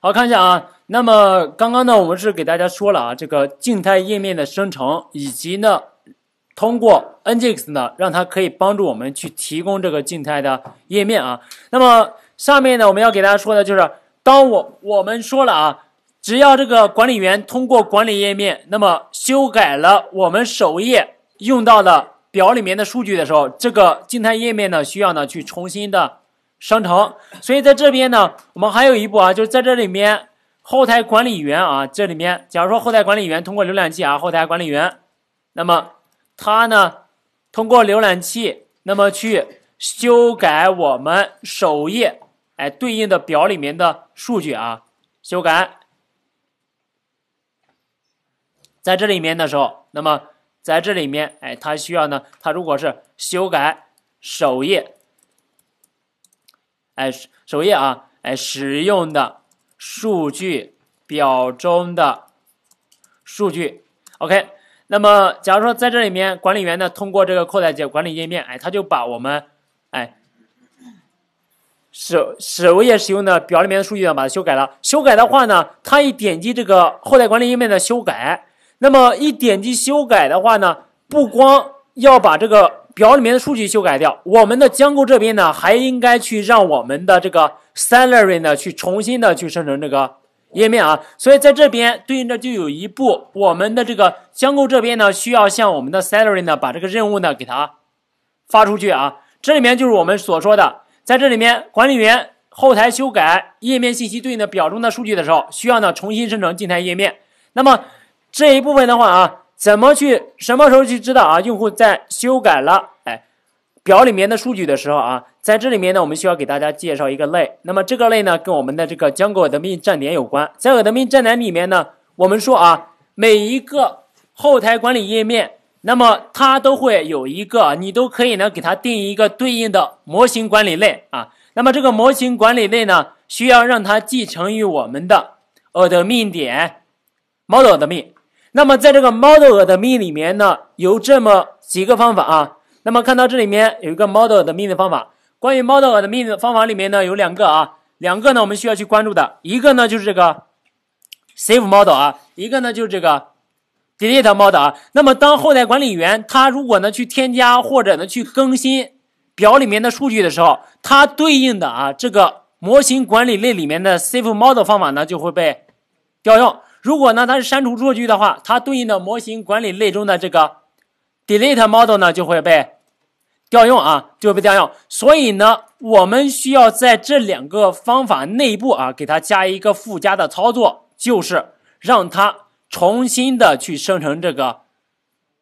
好看一下啊，那么刚刚呢，我们是给大家说了啊，这个静态页面的生成，以及呢，通过 Nginx 呢，让它可以帮助我们去提供这个静态的页面啊。那么下面呢，我们要给大家说的就是，当我我们说了啊，只要这个管理员通过管理页面，那么修改了我们首页用到的表里面的数据的时候，这个静态页面呢，需要呢去重新的。生成。所以在这边呢，我们还有一步啊，就是在这里面后台管理员啊，这里面假如说后台管理员通过浏览器啊，后台管理员，那么他呢通过浏览器，那么去修改我们首页，哎对应的表里面的数据啊，修改，在这里面的时候，那么在这里面，哎，他需要呢，他如果是修改首页。哎，首页啊，哎，使用的数据表中的数据，OK。那么，假如说在这里面，管理员呢，通过这个后台管理页面，哎，他就把我们哎首首页使用的表里面的数据呢，把它修改了。修改的话呢，他一点击这个后台管理页面的修改，那么一点击修改的话呢，不光要把这个。表里面的数据修改掉，我们的将购这边呢，还应该去让我们的这个 salary 呢，去重新的去生成这个页面啊。所以在这边对应着就有一步，我们的这个将购这边呢，需要向我们的 salary 呢，把这个任务呢给它发出去啊。这里面就是我们所说的，在这里面管理员后台修改页面信息对应的表中的数据的时候，需要呢重新生成静态页面。那么这一部分的话啊。怎么去？什么时候去知道啊？用户在修改了哎表里面的数据的时候啊，在这里面呢，我们需要给大家介绍一个类。那么这个类呢，跟我们的这个 Django 的命站点有关。在我的命站点里面呢，我们说啊，每一个后台管理页面，那么它都会有一个，你都可以呢，给它定义一个对应的模型管理类啊。那么这个模型管理类呢，需要让它继承于我们的 admin 点 model 的命那么，在这个 Model 的 m e 里面呢，有这么几个方法啊。那么看到这里面有一个 Model 的 m e e 方法，关于 Model 的 m e e 方法里面呢，有两个啊，两个呢我们需要去关注的，一个呢就是这个 save Model 啊，一个呢就是这个 delete Model 啊。那么当后台管理员他如果呢去添加或者呢去更新表里面的数据的时候，它对应的啊这个模型管理类里面的 save Model 方法呢就会被调用。如果呢，它是删除数据的话，它对应的模型管理类中的这个 delete model 呢就会被调用啊，就会被调用。所以呢，我们需要在这两个方法内部啊，给它加一个附加的操作，就是让它重新的去生成这个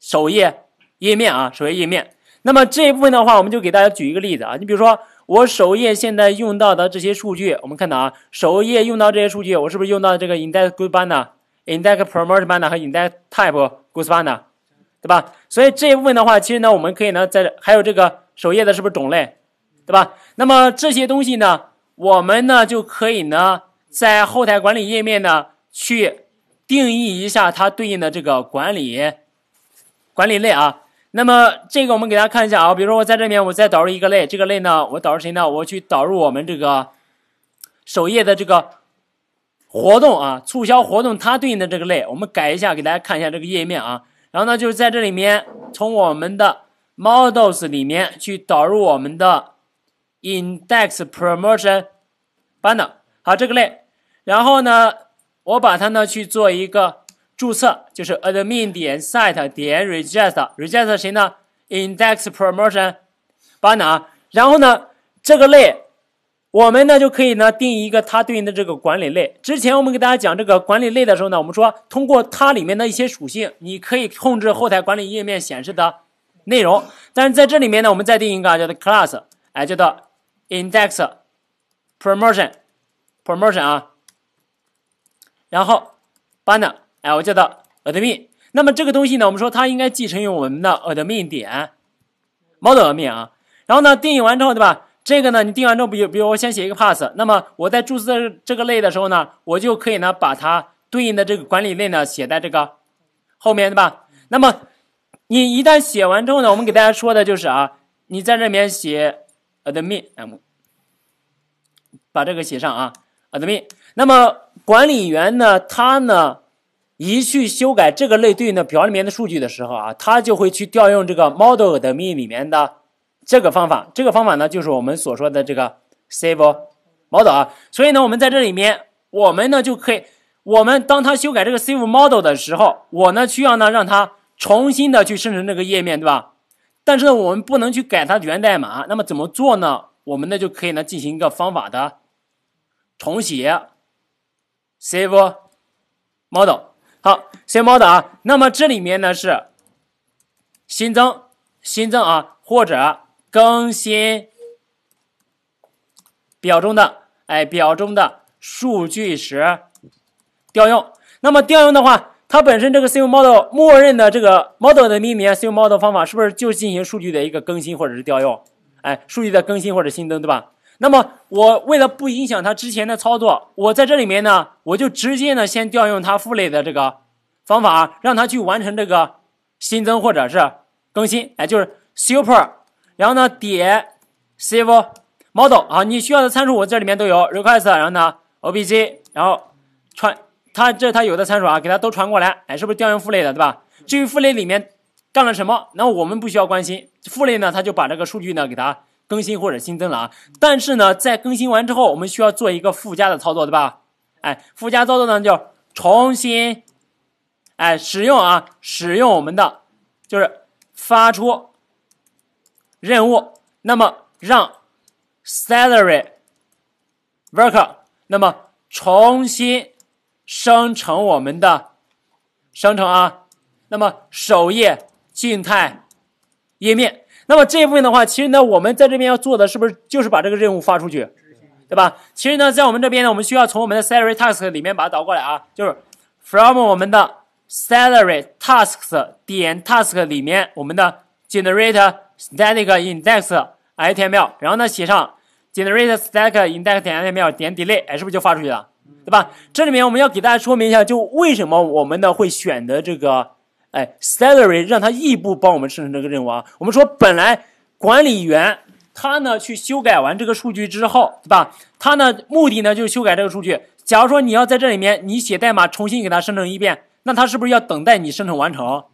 首页页面啊，首页页面。那么这一部分的话，我们就给大家举一个例子啊，你比如说。我首页现在用到的这些数据，我们看到啊，首页用到这些数据，我是不是用到这个 index good banner、index promotion banner 和 index type good banner，对吧？所以这一部分的话，其实呢，我们可以呢，在还有这个首页的是不是种类，对吧？那么这些东西呢，我们呢就可以呢，在后台管理页面呢去定义一下它对应的这个管理管理类啊。那么这个我们给大家看一下啊，比如说我在这边我再导入一个类，这个类呢我导入谁呢？我去导入我们这个首页的这个活动啊，促销活动它对应的这个类，我们改一下给大家看一下这个页面啊。然后呢就是在这里面从我们的 models 里面去导入我们的 index promotion banner 好这个类，然后呢我把它呢去做一个。注册就是 admin 点 site 点 r e g i s t r e g e s t 谁呢？index promotion banner。然后呢，这个类我们呢就可以呢定义一个它对应的这个管理类。之前我们给大家讲这个管理类的时候呢，我们说通过它里面的一些属性，你可以控制后台管理页面显示的内容。但是在这里面呢，我们再定一个叫做 class，哎，叫做 index promotion promotion 啊，然后 banner。哎，我叫它 admin，那么这个东西呢，我们说它应该继承于我们的 admin 点 model admin 啊。然后呢，定义完之后，对吧？这个呢，你定完之后，比如比如我先写一个 pass，那么我在注册这个类的时候呢，我就可以呢，把它对应的这个管理类呢写在这个后面，对吧？那么你一旦写完之后呢，我们给大家说的就是啊，你在这边写 admin，把这个写上啊，admin。那么管理员呢，他呢？一去修改这个类对应的表里面的数据的时候啊，它就会去调用这个 model 的 me 里面的这个方法。这个方法呢，就是我们所说的这个 save model。啊。所以呢，我们在这里面，我们呢就可以，我们当它修改这个 save model 的时候，我呢需要呢让它重新的去生成这个页面，对吧？但是呢，我们不能去改它的源代码，那么怎么做呢？我们呢就可以呢进行一个方法的重写，save model。好 c model 啊，那么这里面呢是新增、新增啊，或者更新表中的，哎，表中的数据时调用。那么调用的话，它本身这个 s model 默认的这个 model 的命名 s model 方法是不是就进行数据的一个更新或者是调用？哎，数据的更新或者新增，对吧？那么我为了不影响他之前的操作，我在这里面呢，我就直接呢先调用他父类的这个方法，让他去完成这个新增或者是更新，哎，就是 super，然后呢点 save model 啊，你需要的参数我这里面都有 request，然后呢 obj，然后传他这他有的参数啊，给他都传过来，哎，是不是调用父类的对吧？至于父类里面干了什么，那我们不需要关心，父类呢他就把这个数据呢给他。更新或者新增了啊，但是呢，在更新完之后，我们需要做一个附加的操作，对吧？哎，附加操作呢，就重新哎使用啊，使用我们的就是发出任务，那么让 salary worker 那么重新生成我们的生成啊，那么首页静态页面。那么这一部分的话，其实呢，我们在这边要做的是不是就是把这个任务发出去，对吧？其实呢，在我们这边呢，我们需要从我们的 salary t a s k 里面把它导过来啊，就是 from 我们的 salary tasks 点 task 里面，我们的 generate static index，HTML，然后呢，写上 generate static index，HTML 点 delay，哎，是不是就发出去了，对吧？这里面我们要给大家说明一下，就为什么我们呢会选择这个。哎，salary 让他异步帮我们生成这个任务啊。我们说本来管理员他呢去修改完这个数据之后，对吧？他呢目的呢就是修改这个数据。假如说你要在这里面你写代码重新给它生成一遍，那他是不是要等待你生成完成，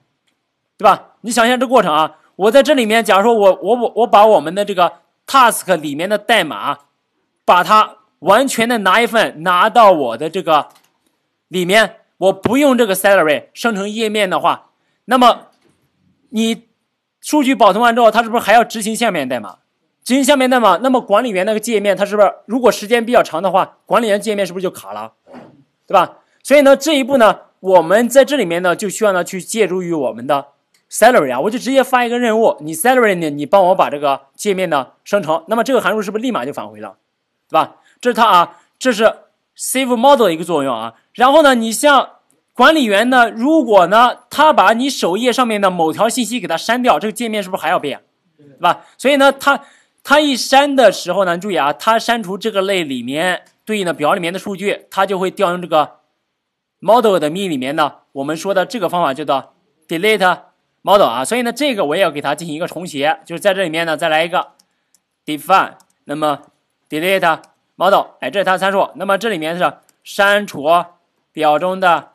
对吧？你想象这过程啊。我在这里面假如说我我我我把我们的这个 task 里面的代码，把它完全的拿一份拿到我的这个里面，我不用这个 salary 生成页面的话。那么，你数据保存完之后，它是不是还要执行下面代码？执行下面代码，那么管理员那个界面，它是不是如果时间比较长的话，管理员界面是不是就卡了，对吧？所以呢，这一步呢，我们在这里面呢，就需要呢去借助于我们的 s a l a r y 啊，我就直接发一个任务，你 s a l a r y 呢，你帮我把这个界面呢生成，那么这个函数是不是立马就返回了，对吧？这是它啊，这是 save model 的一个作用啊。然后呢，你像管理员呢？如果呢，他把你首页上面的某条信息给它删掉，这个界面是不是还要变？对吧？所以呢，他他一删的时候呢，注意啊，他删除这个类里面对应的表里面的数据，他就会调用这个 model 的 me 里面呢，我们说的这个方法叫做 delete model 啊。所以呢，这个我也要给它进行一个重写，就是在这里面呢，再来一个 define，那么 delete model，哎，这是它的参数，那么这里面是删除表中的。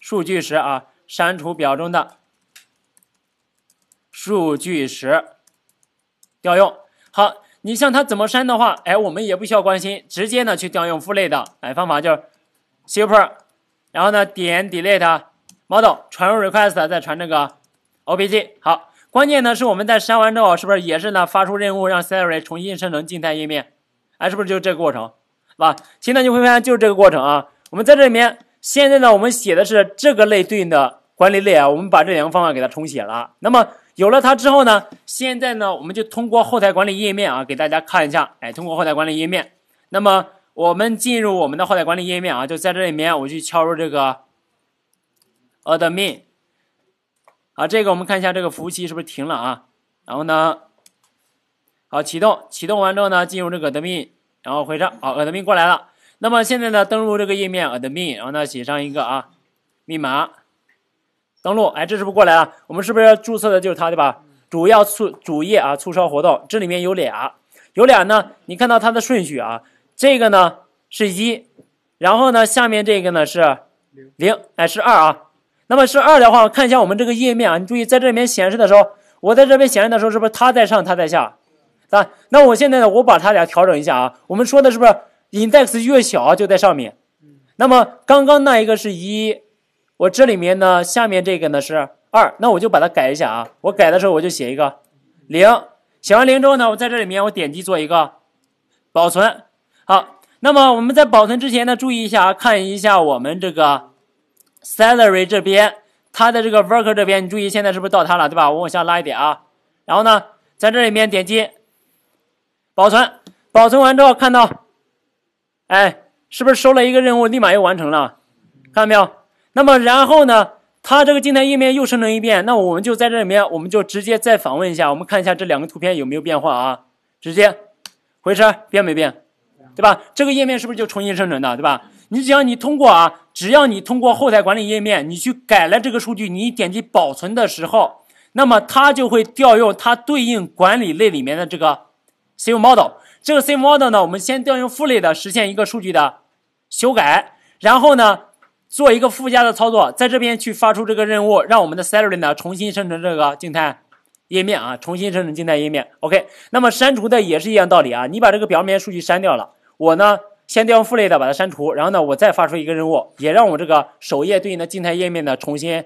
数据时啊，删除表中的数据时调用。好，你像它怎么删的话，哎，我们也不需要关心，直接呢去调用父类的哎方法，就是 super，然后呢点 delete model，传入 request，再传这个 obj。好，关键呢是我们在删完之后，是不是也是呢发出任务让 s a l a r y 重新生成静态页面？哎，是不是就这个过程，是吧？现在你会发现就是这个过程啊，我们在这里面。现在呢，我们写的是这个类对应的管理类啊，我们把这两个方法给它重写了。那么有了它之后呢，现在呢，我们就通过后台管理页面啊，给大家看一下，哎，通过后台管理页面。那么我们进入我们的后台管理页面啊，就在这里面，我去敲入这个 admin。好，这个我们看一下，这个服务器是不是停了啊？然后呢，好，启动，启动完之后呢，进入这个 admin，然后回车，好，admin 过来了。那么现在呢，登录这个页面，admin，然后呢写上一个啊，密码，登录，哎，这是不过来啊。我们是不是要注册的就是它，对吧？主要促主页啊，促销活动，这里面有俩，有俩呢。你看到它的顺序啊，这个呢是一，然后呢下面这个呢是零，哎是二啊。那么是二的话，我看一下我们这个页面啊，你注意在这里面显示的时候，我在这边显示的时候，是不是它在上，它在下？啊，那我现在呢，我把它俩调整一下啊。我们说的是不是？index 越小就在上面。那么刚刚那一个是一，我这里面呢下面这个呢是二，那我就把它改一下啊。我改的时候我就写一个零，写完零之后呢，我在这里面我点击做一个保存。好，那么我们在保存之前呢，注意一下啊，看一下我们这个 salary 这边，它的这个 work e r 这边，你注意现在是不是到它了，对吧？我往下拉一点啊，然后呢在这里面点击保存，保存完之后看到。哎，是不是收了一个任务，立马又完成了？看到没有？那么然后呢？它这个静态页面又生成一遍。那我们就在这里面，我们就直接再访问一下，我们看一下这两个图片有没有变化啊？直接回车，变没变？对吧？这个页面是不是就重新生成的？对吧？你只要你通过啊，只要你通过后台管理页面，你去改了这个数据，你点击保存的时候，那么它就会调用它对应管理类里面的这个 save model。这个 s a m e model 呢？我们先调用父类的实现一个数据的修改，然后呢，做一个附加的操作，在这边去发出这个任务，让我们的 s a l a r y 呢重新生成这个静态页面啊，重新生成静态页面。OK，那么删除的也是一样道理啊，你把这个表面数据删掉了，我呢先调用父类的把它删除，然后呢，我再发出一个任务，也让我这个首页对应的静态页面呢重新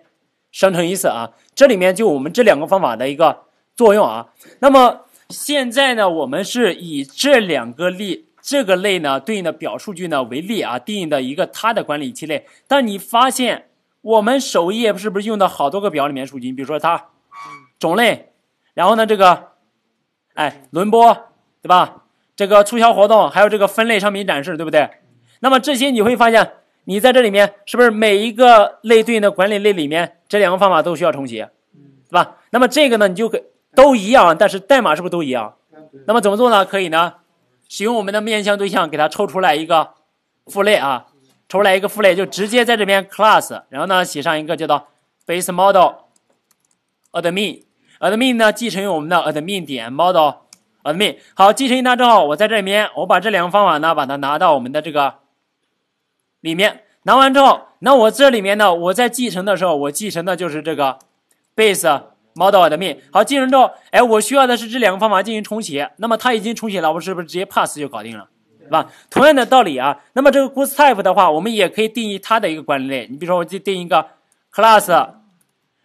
生成一次啊。这里面就我们这两个方法的一个作用啊。那么。现在呢，我们是以这两个例，这个类呢对应的表数据呢为例啊，定义的一个它的管理器类。当你发现我们首页是不是用的好多个表里面数据？你比如说它种类，然后呢这个，哎，轮播对吧？这个促销活动，还有这个分类商品展示，对不对？那么这些你会发现，你在这里面是不是每一个类对应的管理类里面，这两个方法都需要重写，对吧？那么这个呢，你就可。都一样，但是代码是不是都一样？那么怎么做呢？可以呢，使用我们的面向对象给它抽出来一个父类啊，抽出来一个父类就直接在这边 class，然后呢写上一个叫做 base model admin，admin 呢继承于我们的 admin 点 model admin。好，继承它之后，我在这边我把这两个方法呢把它拿到我们的这个里面，拿完之后，那我这里面呢我在继承的时候我继承的就是这个 base。Model 的命好，继承后，哎，我需要的是这两个方法进行重写，那么它已经重写了，我是不是直接 pass 就搞定了，对吧？同样的道理啊，那么这个 GoodsType 的话，我们也可以定义它的一个管理类，你比如说我就定一个 Class，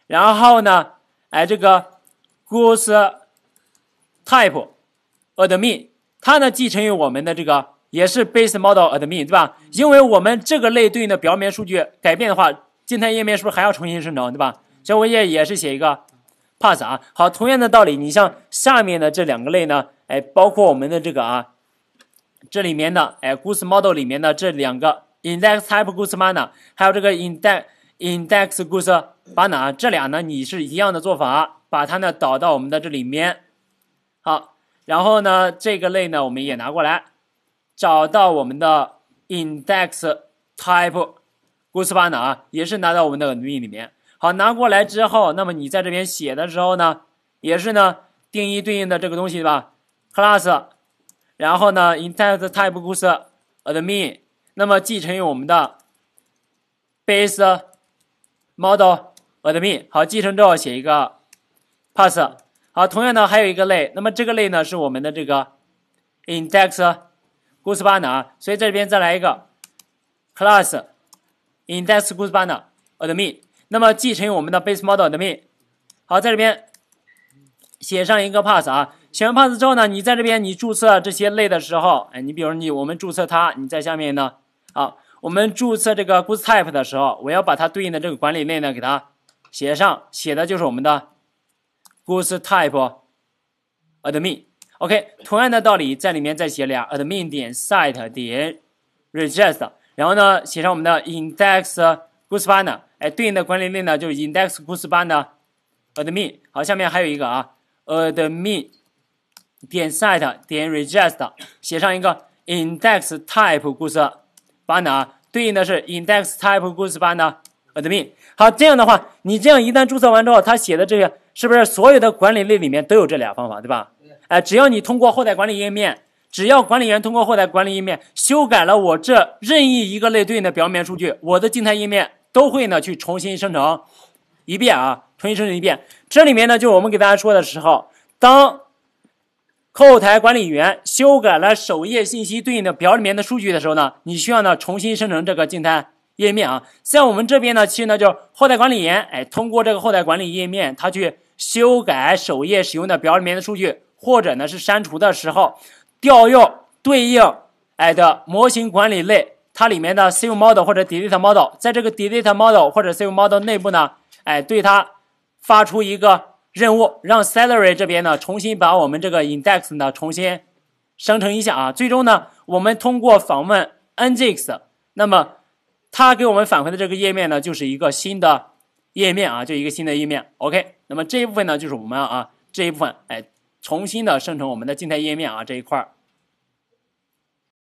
然后呢，哎，这个 GoodsTypeAdmin，它呢继承于我们的这个也是 BaseModelAdmin，对吧？因为我们这个类对应的表面数据改变的话，静态页面是不是还要重新生成，对吧？所以我也也是写一个。pass 啊，好，同样的道理，你像下面的这两个类呢，哎，包括我们的这个啊，这里面的，哎，goods model 里面的这两个 index type goods mana，还有这个 index index goods mana 这俩呢你是一样的做法，把它呢导到我们的这里面，好，然后呢这个类呢我们也拿过来，找到我们的 index type goods mana 啊，也是拿到我们的里面。好，拿过来之后，那么你在这边写的时候呢，也是呢定义对应的这个东西吧，class，然后呢 i n t e n type t g o d s admin，那么继承于我们的 base model admin。好，继承之后写一个 pass。好，同样呢还有一个类，那么这个类呢是我们的这个 index goods banner，所以这边再来一个 class index goods banner admin。那么继承我们的 base model 的命，好，在这边写上一个 pass 啊，写完 pass 之后呢，你在这边你注册这些类的时候，哎，你比如你我们注册它，你在下面呢，好，我们注册这个 g o o s type 的时候，我要把它对应的这个管理类呢给它写上，写的就是我们的 g o o s type admin，OK，同样的道理在里面再写俩 admin 点 site 点 register，然后呢写上我们的 index goose d p a n e r 哎，对应的管理类呢，就是 IndexGoodsBan Admin。好，下面还有一个啊，Admin 点 Site 点 Register，写上一个 IndexTypeGoodsBan 啊，对应的是 IndexTypeGoodsBan Admin。好，这样的话，你这样一旦注册完之后，他写的这些是不是所有的管理类里面都有这俩方法，对吧？哎，只要你通过后台管理页面，只要管理员通过后台管理页面修改了我这任意一个类对应的表面数据，我的静态页面。都会呢去重新生成一遍啊，重新生成一遍。这里面呢，就是我们给大家说的时候，当后台管理员修改了首页信息对应的表里面的数据的时候呢，你需要呢重新生成这个静态页面啊。像我们这边呢，其实呢就是后台管理员，哎，通过这个后台管理页面，他去修改首页使用的表里面的数据，或者呢是删除的时候，调用对应哎的模型管理类。它里面的 save model 或者 delete model，在这个 delete model 或者 save model 内部呢，哎，对它发出一个任务，让 salary 这边呢重新把我们这个 index 呢重新生成一下啊。最终呢，我们通过访问 nginx，那么它给我们返回的这个页面呢就是一个新的页面啊，就一个新的页面。OK，那么这一部分呢就是我们啊这一部分哎重新的生成我们的静态页面啊这一块儿。